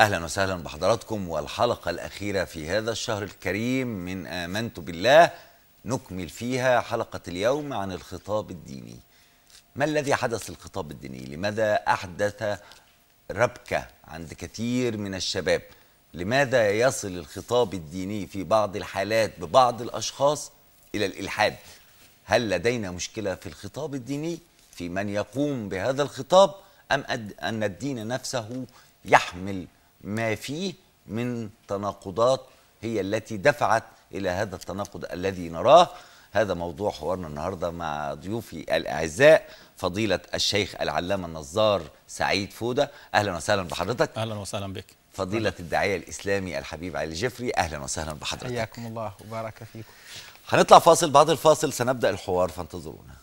أهلا وسهلا بحضراتكم والحلقة الأخيرة في هذا الشهر الكريم من آمنت بالله نكمل فيها حلقة اليوم عن الخطاب الديني ما الذي حدث الخطاب الديني؟ لماذا أحدث ربكة عند كثير من الشباب؟ لماذا يصل الخطاب الديني في بعض الحالات ببعض الأشخاص إلى الإلحاد؟ هل لدينا مشكلة في الخطاب الديني؟ في من يقوم بهذا الخطاب؟ أم أن الدين نفسه يحمل ما فيه من تناقضات هي التي دفعت إلى هذا التناقض الذي نراه هذا موضوع حوارنا النهارده مع ضيوفي الاعزاء فضيله الشيخ العلامه النظار سعيد فوده اهلا وسهلا بحضرتك اهلا وسهلا بك فضيله الداعيه الاسلامي الحبيب علي الجفري اهلا وسهلا بحضرتك حياكم الله وبارك فيكم هنطلع فاصل بعد الفاصل سنبدا الحوار فانتظرونا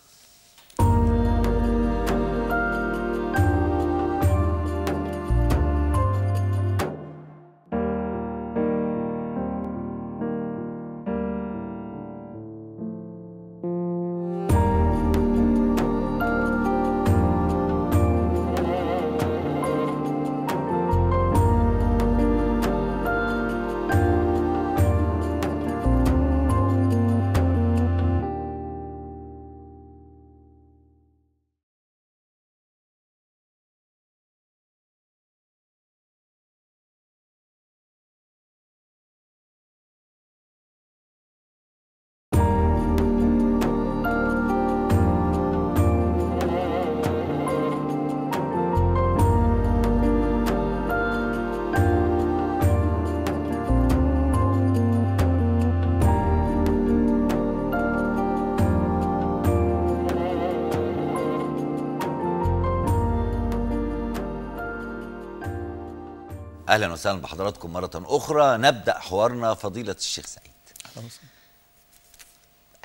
اهلا وسهلا بحضراتكم مره اخرى نبدا حوارنا فضيله الشيخ سعيد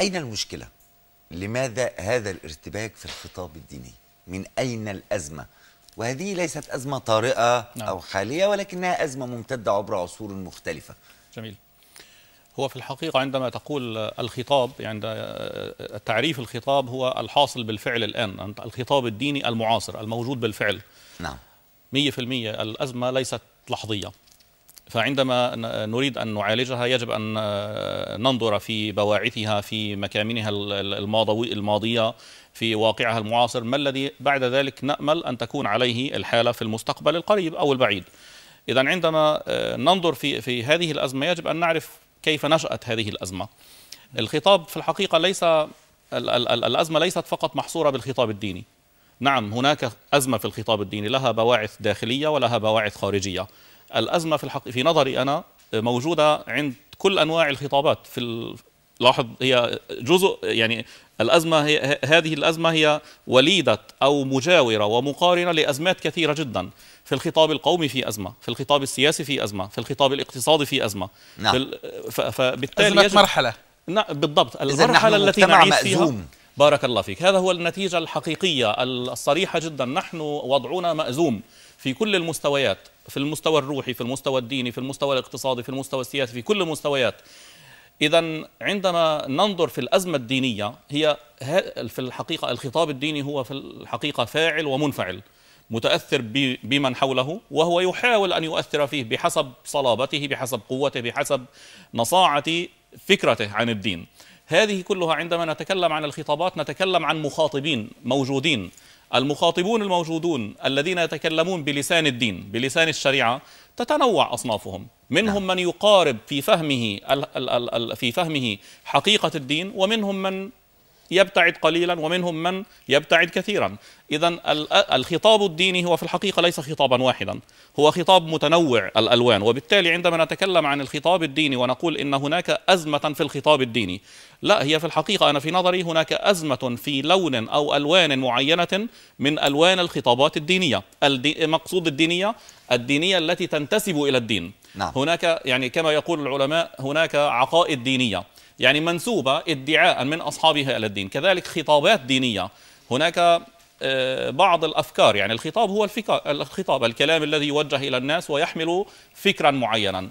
اين المشكله لماذا هذا الارتباك في الخطاب الديني من اين الازمه وهذه ليست ازمه طارئه نعم. او حاليه ولكنها ازمه ممتده عبر عصور مختلفه جميل هو في الحقيقة عندما تقول الخطاب يعني تعريف الخطاب هو الحاصل بالفعل الآن الخطاب الديني المعاصر الموجود بالفعل نعم 100% الأزمة ليست لحظيه فعندما نريد ان نعالجها يجب ان آه، ننظر في بواعثها في مكامنها الماضيه في واقعها المعاصر ما الذي بعد ذلك نامل ان تكون عليه الحاله في المستقبل القريب او البعيد اذا عندما آه، ننظر في في هذه الازمه يجب ان نعرف كيف نشات هذه الازمه الخطاب في الحقيقه ليس الازمه ليست فقط محصوره بالخطاب الديني نعم هناك أزمة في الخطاب الديني لها بواعث داخلية ولها بواعث خارجية الأزمة في, الحق في نظري أنا موجودة عند كل أنواع الخطابات في لاحظ هي جزء يعني الأزمة هي هذه الأزمة هي وليدة أو مجاورة ومقارنة لأزمات كثيرة جدا في الخطاب القومي في أزمة في الخطاب السياسي في أزمة في الخطاب الاقتصادي في أزمة نعم. فبالتالي أزمة مرحلة نعم بالضبط المرحلة التي نعيش فيها بارك الله فيك هذا هو النتيجة الحقيقية الصريحة جدا نحن وضعنا مأزوم في كل المستويات في المستوى الروحي في المستوى الديني في المستوى الاقتصادي في المستوى السياسي في كل المستويات إذا عندما ننظر في الأزمة الدينية هي في الحقيقة الخطاب الديني هو في الحقيقة فاعل ومنفعل متأثر بمن حوله وهو يحاول أن يؤثر فيه بحسب صلابته بحسب قوته بحسب نصاعة فكرته عن الدين هذه كلها عندما نتكلم عن الخطابات نتكلم عن مخاطبين موجودين المخاطبون الموجودون الذين يتكلمون بلسان الدين بلسان الشريعه تتنوع اصنافهم منهم نعم. من يقارب في فهمه في فهمه حقيقه الدين ومنهم من يبتعد قليلا ومنهم من يبتعد كثيرا اذا الخطاب الديني هو في الحقيقه ليس خطابا واحدا هو خطاب متنوع الالوان وبالتالي عندما نتكلم عن الخطاب الديني ونقول ان هناك ازمه في الخطاب الديني لا هي في الحقيقه انا في نظري هناك ازمه في لون او الوان معينه من الوان الخطابات الدينيه مقصود الدينيه الدينيه التي تنتسب الى الدين نعم. هناك يعني كما يقول العلماء هناك عقائد دينيه يعني منسوبة ادعاء من أصحابها إلى الدين كذلك خطابات دينية هناك آه، بعض الافكار يعني الخطاب هو الفكر الخطاب الكلام الذي يوجه الى الناس ويحمل فكرا معينا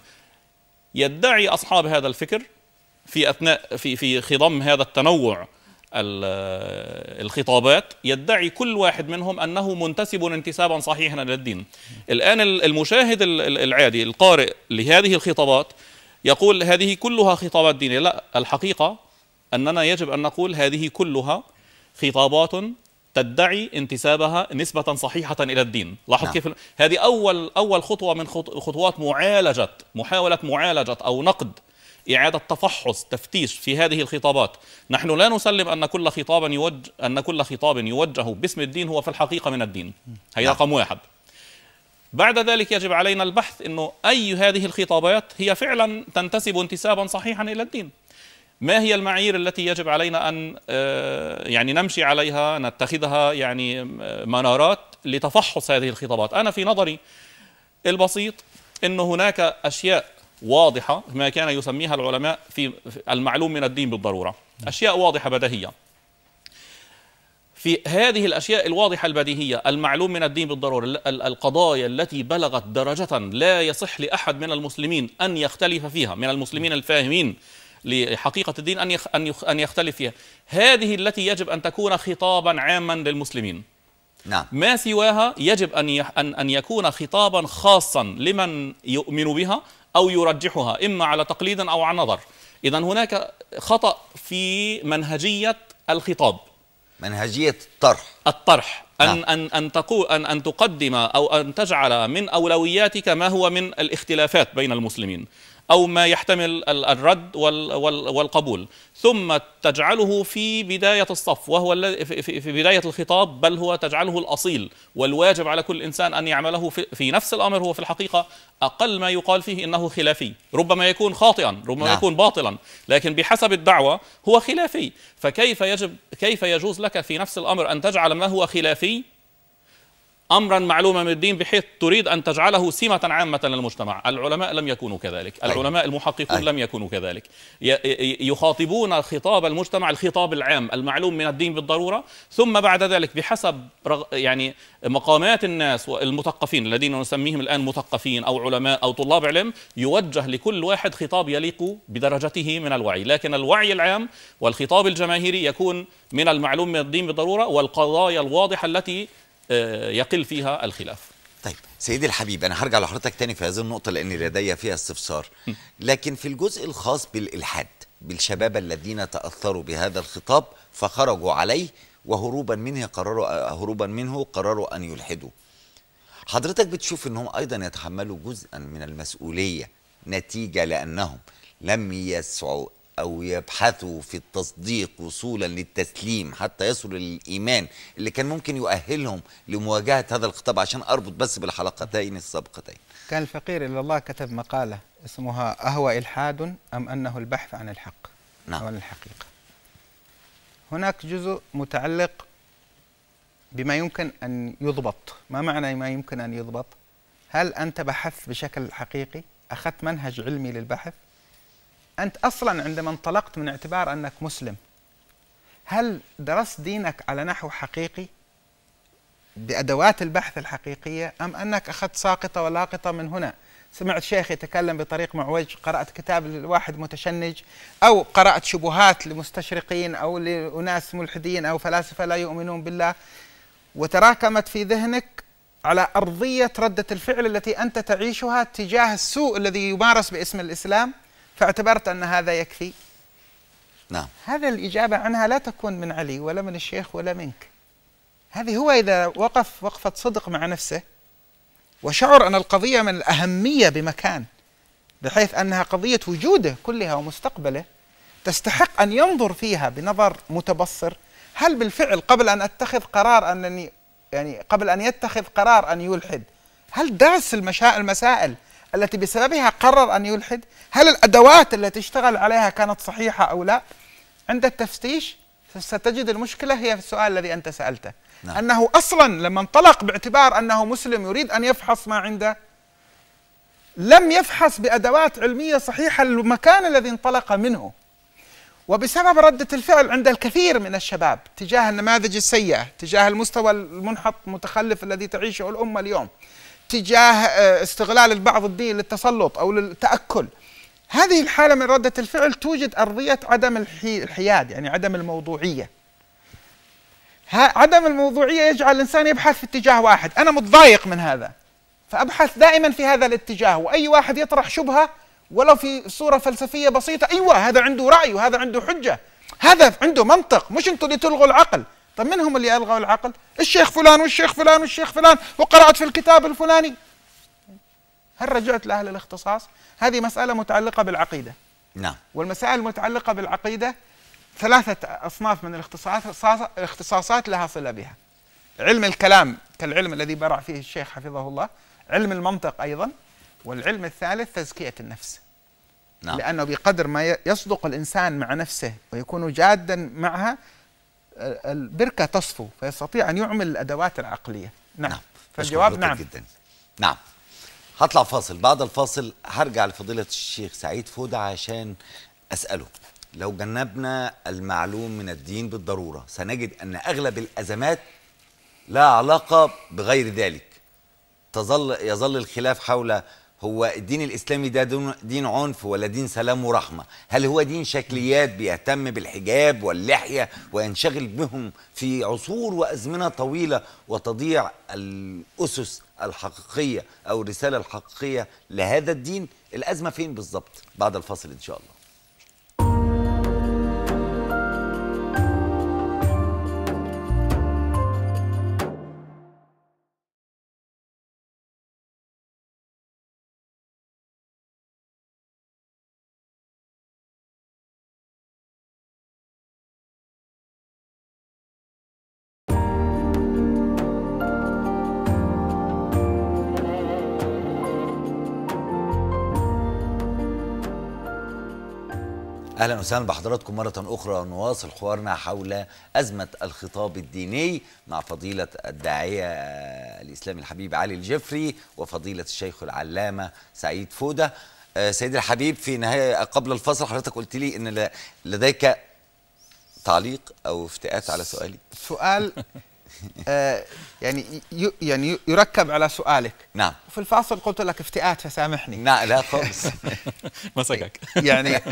يدعي اصحاب هذا الفكر في اثناء في في خضم هذا التنوع الخطابات يدعي كل واحد منهم انه منتسب انتسابا صحيحا للدين الان المشاهد العادي القارئ لهذه الخطابات يقول هذه كلها خطابات دينية لا الحقيقة أننا يجب أن نقول هذه كلها خطابات تدعي انتسابها نسبة صحيحة إلى الدين لاحظ نعم. كيف هذه أول أول خطوة من خطوات معالجة محاولة معالجة أو نقد إعادة تفحص تفتيش في هذه الخطابات نحن لا نسلم أن كل خطاب يوجه أن كل خطاب يوجه باسم الدين هو في الحقيقة من الدين هي نعم. رقم واحد بعد ذلك يجب علينا البحث انه اي هذه الخطابات هي فعلا تنتسب انتسابا صحيحا الى الدين ما هي المعايير التي يجب علينا ان آه، يعني نمشي عليها نتخذها يعني آه، منارات لتفحص هذه الخطابات انا في نظري البسيط ان هناك اشياء واضحه ما كان يسميها العلماء في المعلوم من الدين بالضروره اشياء واضحه بديهيه في هذه الأشياء الواضحة البديهية المعلوم من الدين بالضرورة القضايا التي بلغت درجة لا يصح لأحد من المسلمين أن يختلف فيها من المسلمين الفاهمين لحقيقة الدين أن أن يختلف فيها هذه التي يجب أن تكون خطابا عاما للمسلمين نعم. ما سواها يجب أن أن يكون خطابا خاصا لمن يؤمن بها أو يرجحها إما على تقليد أو على نظر إذا هناك خطأ في منهجية الخطاب منهجيه الطرح الطرح ان نعم. ان ان تقو ان ان تقدم او ان تجعل من اولوياتك ما هو من الاختلافات بين المسلمين أو ما يحتمل الرد والقبول ثم تجعله في بداية الصف وهو في بداية الخطاب بل هو تجعله الأصيل والواجب على كل إنسان أن يعمله في نفس الأمر هو في الحقيقة أقل ما يقال فيه إنه خلافي ربما يكون خاطئا ربما لا. نعم. يكون باطلا لكن بحسب الدعوة هو خلافي فكيف يجب كيف يجوز لك في نفس الأمر أن تجعل ما هو خلافي امرا معلوما من الدين بحيث تريد ان تجعله سمه عامه للمجتمع، العلماء لم يكونوا كذلك، طيب. العلماء المحققون لم يكونوا كذلك، يخاطبون خطاب المجتمع الخطاب العام المعلوم من الدين بالضروره، ثم بعد ذلك بحسب يعني مقامات الناس والمثقفين الذين نسميهم الان مثقفين او علماء او طلاب علم، يوجه لكل واحد خطاب يليق بدرجته من الوعي، لكن الوعي العام والخطاب الجماهيري يكون من المعلوم من الدين بالضروره والقضايا الواضحه التي آه، يقل فيها الخلاف طيب سيدي الحبيب أنا هرجع لحضرتك تاني في هذه النقطة لأن لدي فيها استفسار لكن في الجزء الخاص بالإلحاد بالشباب الذين تأثروا بهذا الخطاب فخرجوا عليه وهروبا منه قرروا هروبا منه قرروا أن يلحدوا حضرتك بتشوف أنهم أيضا يتحملوا جزءا من المسؤولية نتيجة لأنهم لم يسعوا أو يبحثوا في التصديق وصولا للتسليم حتى يصلوا للإيمان اللي كان ممكن يؤهلهم لمواجهة هذا الخطاب عشان أربط بس بالحلقتين السابقتين كان الفقير إلى الله كتب مقالة اسمها أهو إلحاد أم أنه البحث عن الحق نعم. عن الحقيقة هناك جزء متعلق بما يمكن أن يضبط ما معنى ما يمكن أن يضبط هل أنت بحثت بشكل حقيقي أخذت منهج علمي للبحث أنت أصلا عندما انطلقت من اعتبار أنك مسلم هل درست دينك على نحو حقيقي بأدوات البحث الحقيقية أم أنك أخذت ساقطة ولاقطة من هنا سمعت شيخ يتكلم بطريق معوج قرأت كتاب لواحد متشنج أو قرأت شبهات لمستشرقين أو لأناس ملحدين أو فلاسفة لا يؤمنون بالله وتراكمت في ذهنك على أرضية ردة الفعل التي أنت تعيشها تجاه السوء الذي يمارس باسم الإسلام فاعتبرت أن هذا يكفي نعم هذا الإجابة عنها لا تكون من علي ولا من الشيخ ولا منك هذه هو إذا وقف وقفة صدق مع نفسه وشعر أن القضية من الأهمية بمكان بحيث أنها قضية وجوده كلها ومستقبله تستحق أن ينظر فيها بنظر متبصر هل بالفعل قبل أن أتخذ قرار أنني يعني قبل أن يتخذ قرار أن يلحد هل المشاء المسائل التي بسببها قرر أن يلحد هل الأدوات التي اشتغل عليها كانت صحيحة أو لا عند التفتيش ستجد المشكلة هي في السؤال الذي أنت سألته نعم. أنه أصلا لما انطلق باعتبار أنه مسلم يريد أن يفحص ما عنده لم يفحص بأدوات علمية صحيحة المكان الذي انطلق منه وبسبب ردة الفعل عند الكثير من الشباب تجاه النماذج السيئة تجاه المستوى المنحط المتخلف الذي تعيشه الأمة اليوم اتجاه آه، استغلال البعض الدين للتسلط أو للتأكل هذه الحالة من ردة الفعل توجد أرضية عدم الحياد يعني عدم الموضوعية عدم الموضوعية يجعل الإنسان يبحث في اتجاه واحد أنا متضايق من هذا فأبحث دائما في هذا الاتجاه وأي واحد يطرح شبهة ولو في صورة فلسفية بسيطة أيوة هذا عنده رأي وهذا عنده حجة هذا عنده منطق مش أنتم اللي تلغوا العقل طيب من هم اللي ألغوا العقل الشيخ فلان والشيخ فلان والشيخ فلان وقرأت في الكتاب الفلاني هل رجعت لأهل الاختصاص هذه مسألة متعلقة بالعقيدة نعم والمسائل المتعلقة بالعقيدة ثلاثة أصناف من الاختصاصات لها صلة بها علم الكلام كالعلم الذي برع فيه الشيخ حفظه الله علم المنطق أيضا والعلم الثالث تزكية النفس نعم. لأنه بقدر ما يصدق الإنسان مع نفسه ويكون جادا معها البركة تصفو فيستطيع أن يعمل الأدوات العقلية نعم, نعم. فالجواب نعم جدا نعم هطلع فاصل بعد الفاصل هرجع لفضيلة الشيخ سعيد فودة عشان أسأله لو جنبنا المعلوم من الدين بالضرورة سنجد أن أغلب الأزمات لا علاقة بغير ذلك تظل يظل الخلاف حول هو الدين الإسلامي ده دين عنف ولا دين سلام ورحمة هل هو دين شكليات بيهتم بالحجاب واللحية وينشغل بهم في عصور وأزمنة طويلة وتضيع الأسس الحقيقية أو الرسالة الحقيقية لهذا الدين الأزمة فين بالظبط بعد الفاصل إن شاء الله اهلا وسهلا بحضراتكم مره اخرى نواصل حوارنا حول ازمه الخطاب الديني مع فضيله الداعيه آه، الاسلامي الحبيب علي الجفري وفضيله الشيخ العلامه سعيد فوده آه، سيدي الحبيب في نهايه قبل الفصل حضرتك قلت لي ان لديك تعليق او افتئات على سؤالي سؤال آه، يعني يعني يركب على سؤالك نعم في الفاصل قلت لك افتئات فسامحني لا لا خبز مسكك يعني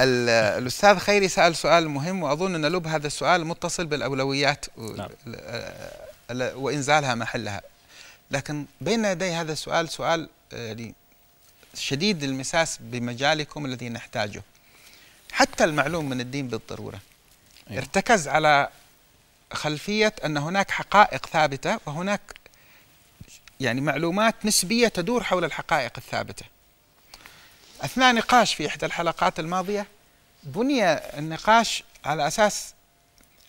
الاستاذ خيري سال سؤال مهم واظن ان لب هذا السؤال متصل بالاولويات نعم. وانزالها محلها لكن بين يدي هذا السؤال سؤال آه، يعني شديد المساس بمجالكم الذي نحتاجه حتى المعلوم من الدين بالضروره أيوه. ارتكز على خلفيه ان هناك حقائق ثابته وهناك يعني معلومات نسبيه تدور حول الحقائق الثابته. اثناء نقاش في احدى الحلقات الماضيه بني النقاش على اساس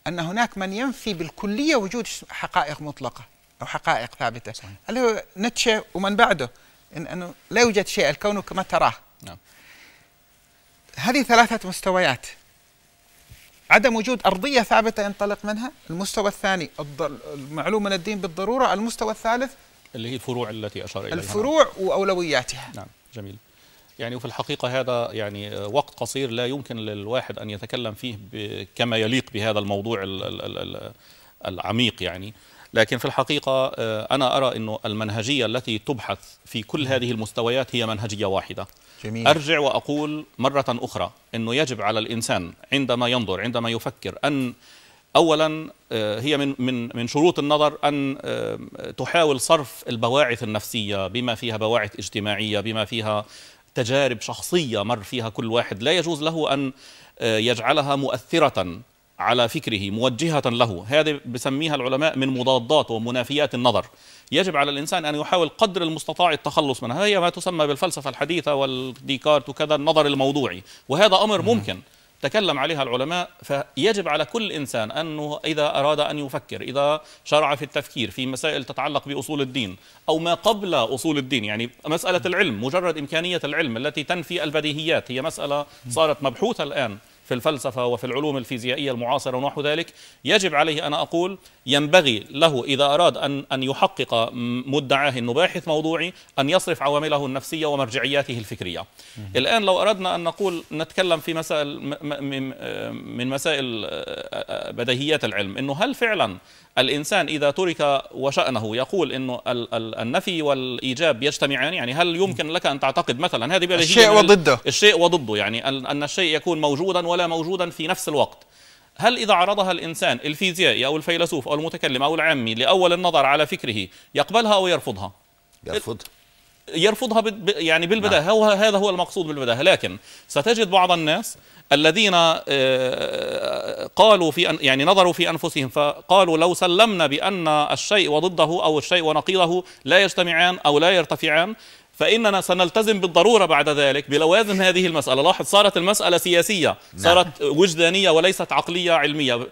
ان هناك من ينفي بالكليه وجود حقائق مطلقه او حقائق ثابته اللي هو نيتشه ومن بعده إن انه لا يوجد شيء الكون كما تراه نعم. هذه ثلاثه مستويات عدم وجود أرضية ثابتة ينطلق منها المستوى الثاني المعلومه من الدين بالضرورة المستوى الثالث اللي هي الفروع التي أشار إليها الفروع وأولوياتها نعم جميل يعني وفي الحقيقة هذا يعني وقت قصير لا يمكن للواحد أن يتكلم فيه كما يليق بهذا الموضوع العميق يعني لكن في الحقيقة آه، أنا أرى أن المنهجية التي تبحث في كل هذه المستويات هي منهجية واحدة جميل. أرجع وأقول مرة أخرى أنه يجب على الإنسان عندما ينظر عندما يفكر أن اولا آه، هي من من من شروط النظر ان آه، تحاول صرف البواعث النفسيه بما فيها بواعث اجتماعيه بما فيها تجارب شخصيه مر فيها كل واحد لا يجوز له ان يجعلها مؤثره على فكره موجهة له هذه بسميها العلماء من مضادات ومنافيات النظر يجب على الإنسان أن يحاول قدر المستطاع التخلص منها هي ما تسمى بالفلسفة الحديثة والديكارت وكذا النظر الموضوعي وهذا أمر ممكن تكلم عليها العلماء فيجب على كل انسان انه اذا اراد ان يفكر اذا شرع في التفكير في مسائل تتعلق باصول الدين او ما قبل اصول الدين يعني مساله العلم مجرد امكانيه العلم التي تنفي البديهيات هي مساله صارت مبحوثه الان في الفلسفة وفي العلوم الفيزيائية المعاصرة ونحو ذلك يجب عليه أنا أقول ينبغي له إذا أراد أن أن يحقق مدعاه أنه باحث موضوعي أن يصرف عوامله النفسية ومرجعياته الفكرية الآن لو أردنا أن نقول نتكلم في مسائل من مسائل آه، بديهيات العلم أنه هل فعلا الإنسان إذا ترك وشأنه يقول أنه النفي والإيجاب يجتمعان يعني هل يمكن لك أن تعتقد مثلا هذه الشيء وضده الشيء وضده يعني أن الشيء يكون موجودا ولا موجودا في نفس الوقت هل إذا عرضها الإنسان الفيزيائي أو الفيلسوف أو المتكلم أو العامي لأول النظر على فكره يقبلها أو يرفضها يرفضها يرفضها يعني بالبداهة نعم. هذا هو المقصود بالبداهة لكن ستجد بعض الناس الذين آه، قالوا في أن يعني نظروا في أنفسهم فقالوا لو سلمنا بأن الشيء وضده أو الشيء ونقيضه لا يجتمعان أو لا يرتفعان فإننا سنلتزم بالضرورة بعد ذلك بلوازم هذه المسألة لاحظ صارت المسألة سياسية نعم. صارت وجدانية وليست عقلية علمية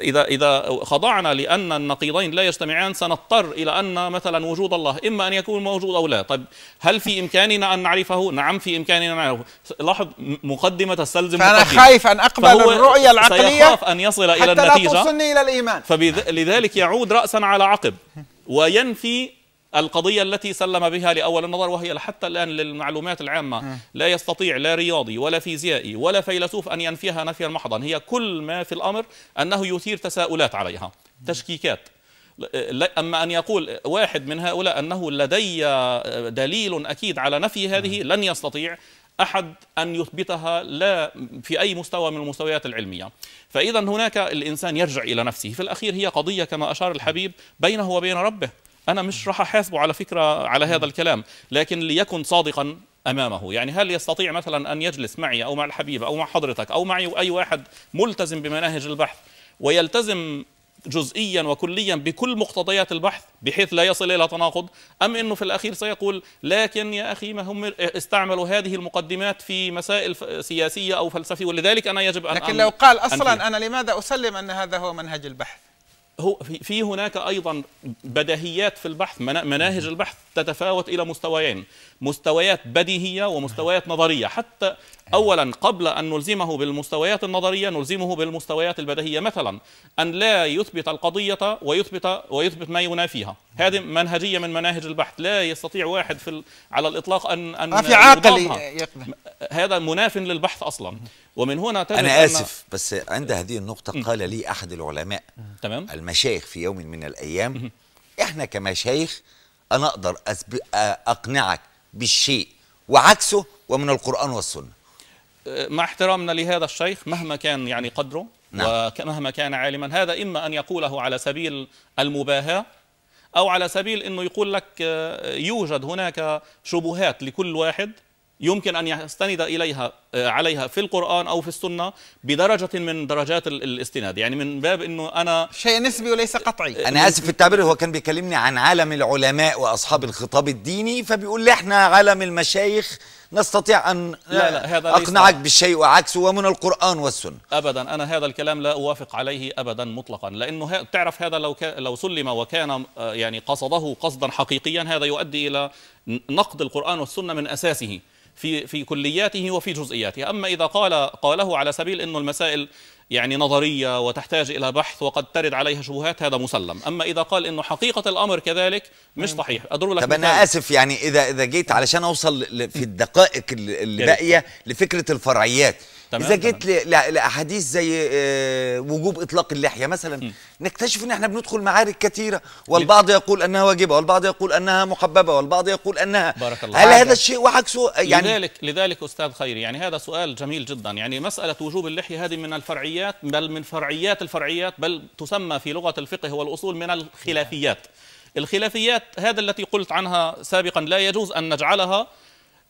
إذا إذا خضعنا لأن النقيضين لا يجتمعان سنضطر إلى أن مثلا وجود الله إما أن يكون موجود أو لا طيب هل في إمكاننا أن نعرفه؟ نعم في إمكاننا أن نعرفه لاحظ مقدمة تستلزم فأنا مقدمة. خايف أن أقبل الرؤية العقلية سيخاف أن يصل إلى النتيجة حتى لا توصلني إلى الإيمان فلذلك يعود رأسا على عقب وينفي القضية التي سلم بها لأول النظر وهي حتى الآن للمعلومات العامة لا يستطيع لا رياضي ولا فيزيائي ولا فيلسوف أن ينفيها نفيا محضا هي كل ما في الأمر أنه يثير تساؤلات عليها تشكيكات أما أن يقول واحد من هؤلاء أنه لدي دليل أكيد على نفي هذه لن يستطيع أحد أن يثبتها لا في أي مستوى من المستويات العلمية فإذا هناك الإنسان يرجع إلى نفسه في الأخير هي قضية كما أشار الحبيب بينه وبين ربه أنا مش راح أحاسبه على فكرة على هذا الكلام لكن ليكن صادقا امامه، يعني هل يستطيع مثلا ان يجلس معي او مع الحبيب او مع حضرتك او معي اي واحد ملتزم بمناهج البحث ويلتزم جزئيا وكليا بكل مقتضيات البحث بحيث لا يصل الى تناقض ام انه في الاخير سيقول لكن يا اخي ما هم استعملوا هذه المقدمات في مسائل سياسيه او فلسفيه ولذلك انا يجب ان لكن لو قال اصلا انا لماذا اسلم ان هذا هو منهج البحث هو في هناك ايضا بديهيات في البحث مناهج البحث تتفاوت الى مستويين مستويات بديهية ومستويات نظرية حتى أولا قبل أن نلزمه بالمستويات النظرية نلزمه بالمستويات البديهية مثلا أن لا يثبت القضية ويثبت ويثبت ما ينافيها هذه منهجية من مناهج البحث لا يستطيع واحد في على الإطلاق أن أن في عاقل هذا مناف للبحث أصلا ومن هنا تجد أنا آسف أن بس عند هذه النقطة قال لي أحد العلماء تمام المشايخ في يوم من الأيام إحنا كمشايخ أنا أقدر أقنعك بالشيء وعكسه ومن القرآن والسنة أه، مع احترامنا لهذا الشيخ مهما كان يعني قدره نعم. ومهما كان عالما هذا إما أن يقوله على سبيل المباهاة أو على سبيل أنه يقول لك أه، يوجد هناك شبهات لكل واحد يمكن أن يستند إليها آه، عليها في القرآن أو في السنة بدرجة من درجات الاستناد يعني من باب أنه أنا شيء نسبي وليس قطعي آه، أنا آسف في التعبير هو كان بيكلمني عن عالم العلماء وأصحاب الخطاب الديني فبيقول لي إحنا عالم المشايخ نستطيع أن لا لا هذا أقنعك بالشيء وعكسه ومن القرآن والسنة أبدا أنا هذا الكلام لا أوافق عليه أبدا مطلقا لأنه تعرف هذا لو, لو سلم وكان آه، يعني قصده قصدا حقيقيا هذا يؤدي إلى نقد القرآن والسنة من أساسه في في كلياته وفي جزئياته أما إذا قال قاله على سبيل أنه المسائل يعني نظرية وتحتاج إلى بحث وقد ترد عليها شبهات هذا مسلم أما إذا قال أنه حقيقة الأمر كذلك مش صحيح أضرب لك طب أنا آسف يعني إذا إذا جيت علشان أوصل في الدقائق اللي باقية لفكرة الفرعيات تمام اذا جيت لاحاديث زي آه، وجوب اطلاق اللحيه مثلا م. نكتشف ان احنا بندخل معارك كثيره والبعض يقول انها واجبه والبعض يقول انها محببه والبعض يقول انها بارك الله هل هذا الشيء وعكسه يعني لذلك لذلك استاذ خيري يعني هذا سؤال جميل جدا يعني مساله وجوب اللحيه هذه من الفرعيات بل من فرعيات الفرعيات بل تسمى في لغه الفقه والاصول من الخلافيات الخلافيات هذا التي قلت عنها سابقا لا يجوز ان نجعلها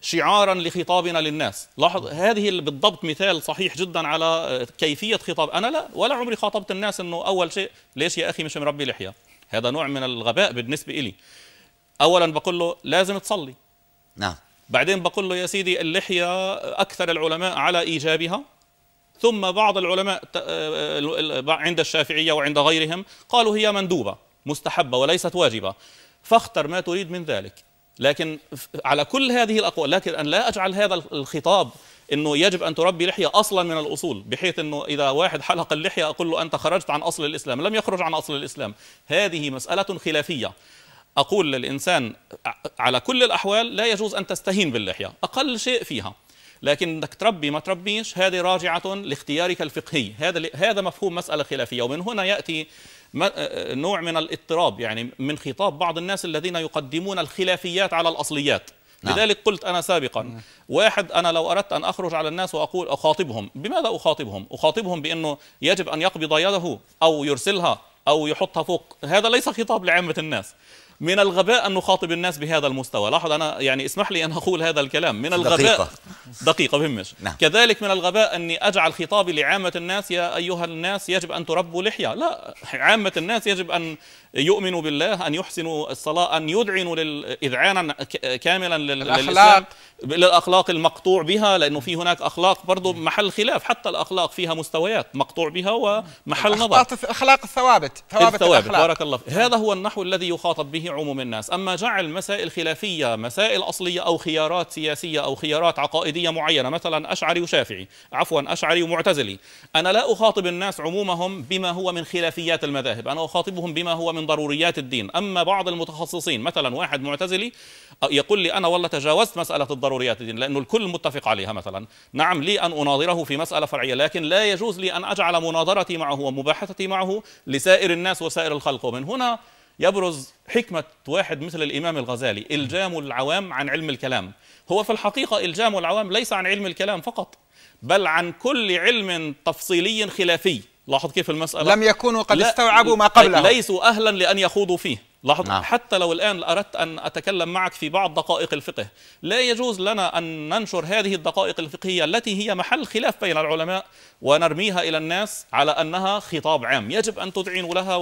شعارا لخطابنا للناس لاحظ هذه بالضبط مثال صحيح جدا على آه، كيفية خطاب أنا لا ولا عمري خاطبت الناس أنه أول شيء ليش يا أخي مش مربي لحية هذا نوع من الغباء بالنسبة إلي أولا بقول له لازم تصلي نعم بعدين بقول له يا سيدي اللحية أكثر العلماء على إيجابها ثم بعض العلماء آه، آه، عند الشافعية وعند غيرهم قالوا هي مندوبة مستحبة وليست واجبة فاختر ما تريد من ذلك لكن على كل هذه الاقوال لكن ان لا اجعل هذا الخطاب انه يجب ان تربي لحيه اصلا من الاصول بحيث انه اذا واحد حلق اللحيه اقول له انت خرجت عن اصل الاسلام لم يخرج عن اصل الاسلام هذه مساله خلافيه اقول للانسان على كل الاحوال لا يجوز ان تستهين باللحيه اقل شيء فيها لكن انك تربي ما تربيش هذه راجعه لاختيارك الفقهي هذا هذا مفهوم مساله خلافيه ومن هنا ياتي آه، آه، نوع من الاضطراب يعني من خطاب بعض الناس الذين يقدمون الخلافيات على الأصليات نعم. لذلك قلت أنا سابقا نعم. واحد أنا لو أردت أن أخرج على الناس وأقول أخاطبهم بماذا أخاطبهم؟ أخاطبهم بأنه يجب أن يقبض يده أو يرسلها أو يحطها فوق هذا ليس خطاب لعامة الناس من الغباء أن نخاطب الناس بهذا المستوى لاحظ أنا يعني اسمح لي أن أقول هذا الكلام من الغباء دقيقة, دقيقة بهمش نعم. كذلك من الغباء أني أجعل خطابي لعامة الناس يا أيها الناس يجب أن تربوا لحية لا عامة الناس يجب أن يؤمنوا بالله أن يحسنوا الصلاة أن يدعنوا لل... إذعانا كاملا للأخلاق للأخلاق المقطوع بها لأنه في هناك أخلاق برضو محل خلاف حتى الأخلاق فيها مستويات مقطوع بها ومحل نظر أخلاق الثوابت ثوابت الثوابت الأخلاق. بارك الله هذا هو النحو الذي يخاطب به به عموم الناس أما جعل مسائل خلافية مسائل أصلية أو خيارات سياسية أو خيارات عقائدية معينة مثلا أشعري وشافعي عفوا أشعري ومعتزلي أنا لا أخاطب الناس عمومهم بما هو من خلافيات المذاهب أنا أخاطبهم بما هو من ضروريات الدين أما بعض المتخصصين مثلا واحد معتزلي يقول لي أنا والله تجاوزت مسألة الضروريات الدين لأنه الكل متفق عليها مثلا نعم لي أن أناظره في مسألة فرعية لكن لا يجوز لي أن أجعل مناظرتي معه ومباحثتي معه لسائر الناس وسائر الخلق ومن هنا يبرز حكمة واحد مثل الإمام الغزالي الجام العوام عن علم الكلام هو في الحقيقة الجام العوام ليس عن علم الكلام فقط بل عن كل علم تفصيلي خلافي لاحظ كيف المسألة لم يكونوا قد استوعبوا ما قبله ليسوا أهلا لأن يخوضوا فيه لاحظ نعم. حتى لو الآن أردت أن أتكلم معك في بعض دقائق الفقه لا يجوز لنا أن ننشر هذه الدقائق الفقهية التي هي محل خلاف بين العلماء ونرميها إلى الناس على أنها خطاب عام يجب أن تدعين لها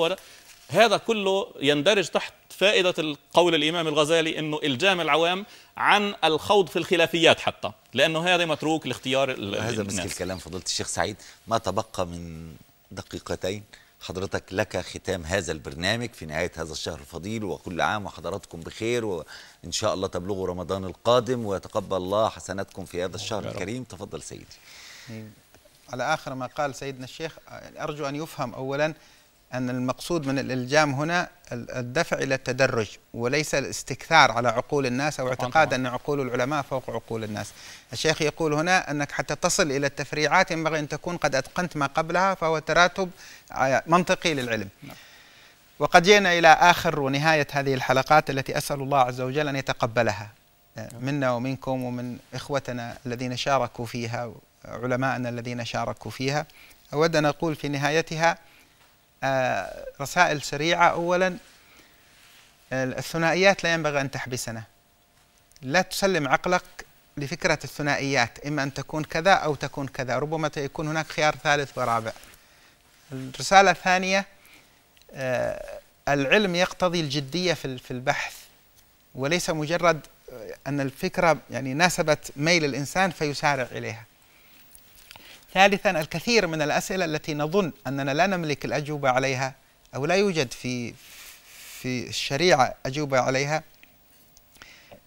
هذا كله يندرج تحت فائدة القول الإمام الغزالي أنه إلجام العوام عن الخوض في الخلافيات حتى لأنه هذا متروك لاختيار هذا مسك الكلام فضيلة الشيخ سعيد ما تبقى من دقيقتين حضرتك لك ختام هذا البرنامج في نهاية هذا الشهر الفضيل وكل عام وحضراتكم بخير وإن شاء الله تبلغوا رمضان القادم ويتقبل الله حسناتكم في هذا الشهر الكريم تفضل سيدي على آخر ما قال سيدنا الشيخ أرجو أن يفهم أولاً أن المقصود من الإلجام هنا الدفع إلى التدرج وليس الاستكثار على عقول الناس أو اعتقاد أن عقول العلماء فوق عقول الناس الشيخ يقول هنا أنك حتى تصل إلى التفريعات ينبغي أن تكون قد أتقنت ما قبلها فهو تراتب آه، منطقي للعلم نعم. وقد جئنا إلى آخر ونهاية هذه الحلقات التي أسأل الله عز وجل أن يتقبلها آه، نعم. منا ومنكم ومن إخوتنا الذين شاركوا فيها علماءنا الذين شاركوا فيها أود أن أقول في نهايتها آه، رسائل سريعة أولا آه، الثنائيات لا ينبغي أن تحبسنا لا تسلم عقلك لفكرة الثنائيات إما أن تكون كذا أو تكون كذا ربما يكون هناك خيار ثالث ورابع الرسالة الثانية آه، العلم يقتضي الجدية في البحث وليس مجرد أن الفكرة يعني ناسبت ميل الإنسان فيسارع إليها ثالثا الكثير من الأسئلة التي نظن أننا لا نملك الأجوبة عليها أو لا يوجد في في الشريعة أجوبة عليها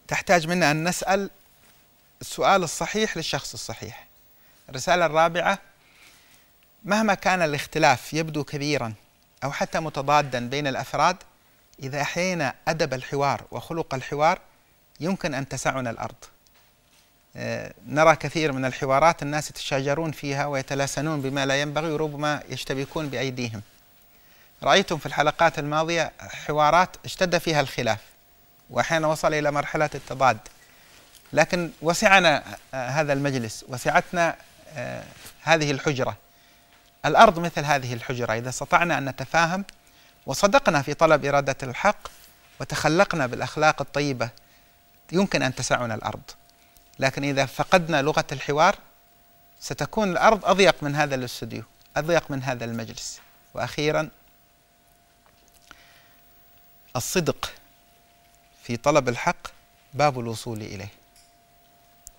تحتاج منا أن نسأل السؤال الصحيح للشخص الصحيح الرسالة الرابعة مهما كان الاختلاف يبدو كبيرا أو حتى متضادا بين الأفراد إذا أحيينا أدب الحوار وخلق الحوار يمكن أن تسعنا الأرض نرى كثير من الحوارات الناس يتشاجرون فيها ويتلاسنون بما لا ينبغي وربما يشتبكون بأيديهم رأيتم في الحلقات الماضية حوارات اشتد فيها الخلاف وأحيانا وصل إلى مرحلة التضاد لكن وسعنا هذا المجلس وسعتنا آه، هذه الحجرة الأرض مثل هذه الحجرة إذا استطعنا أن نتفاهم وصدقنا في طلب إرادة الحق وتخلقنا بالأخلاق الطيبة يمكن أن تسعنا الأرض لكن إذا فقدنا لغة الحوار ستكون الأرض أضيق من هذا الاستوديو أضيق من هذا المجلس وأخيرا الصدق في طلب الحق باب الوصول إليه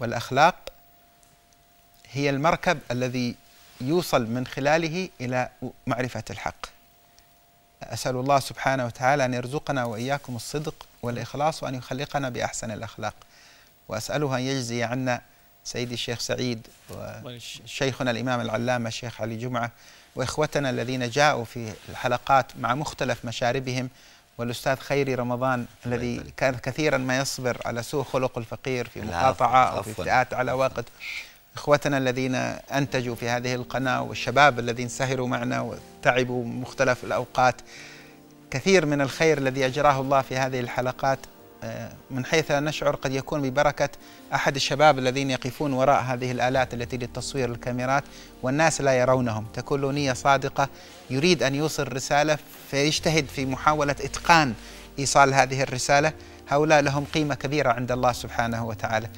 والأخلاق هي المركب الذي يوصل من خلاله إلى معرفة الحق أسأل الله سبحانه وتعالى أن يرزقنا وإياكم الصدق والإخلاص وأن يخلقنا بأحسن الأخلاق وأسأله أن يجزي عنا سيدي الشيخ سعيد وشيخنا الإمام العلامة الشيخ علي جمعة وإخوتنا الذين جاءوا في الحلقات مع مختلف مشاربهم والأستاذ خيري رمضان الذي كان كثيرا ما يصبر على سوء خلق الفقير في مقاطعة أو في افتئات على وقت إخوتنا الذين أنتجوا في هذه القناة والشباب الذين سهروا معنا وتعبوا مختلف الأوقات كثير من الخير الذي أجراه الله في هذه الحلقات آه، من حيث لا نشعر قد يكون ببركة أحد الشباب الذين يقفون وراء هذه الآلات التي للتصوير الكاميرات والناس لا يرونهم تكون له نية صادقة يريد أن يوصل رسالة فيجتهد في محاولة إتقان إيصال هذه الرسالة هؤلاء لهم قيمة كبيرة عند الله سبحانه وتعالى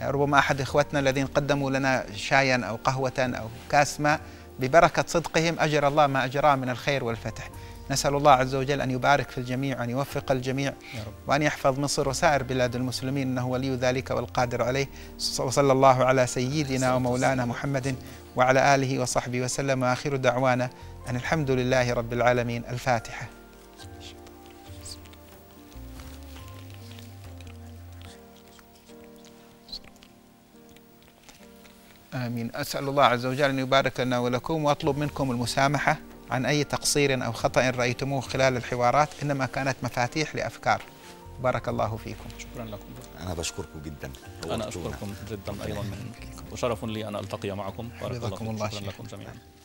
آه، ربما أحد إخوتنا الذين قدموا لنا شايا أو قهوة أو كاس ماء ببركة صدقهم أجر الله ما أجراه من الخير والفتح نسأل الله عز وجل أن يبارك في الجميع وأن يوفق الجميع يا رب. وأن يحفظ مصر وسائر بلاد المسلمين إنه ولي ذلك والقادر عليه وصلى الله على سيدنا ومولانا محمد وعلى آله وصحبه وسلم وآخر دعوانا أن الحمد لله رب العالمين الفاتحة آمين أسأل الله عز وجل أن يبارك لنا ولكم وأطلب منكم المسامحة عن أي تقصير أو خطأ رأيتموه خلال الحوارات إنما كانت مفاتيح لأفكار بارك الله فيكم شكرا لكم أنا بشكركم جدا أنا أشكركم جدا أيضا وشرف لي أن ألتقي معكم بارك الله فيكم شكرا لكم جميعا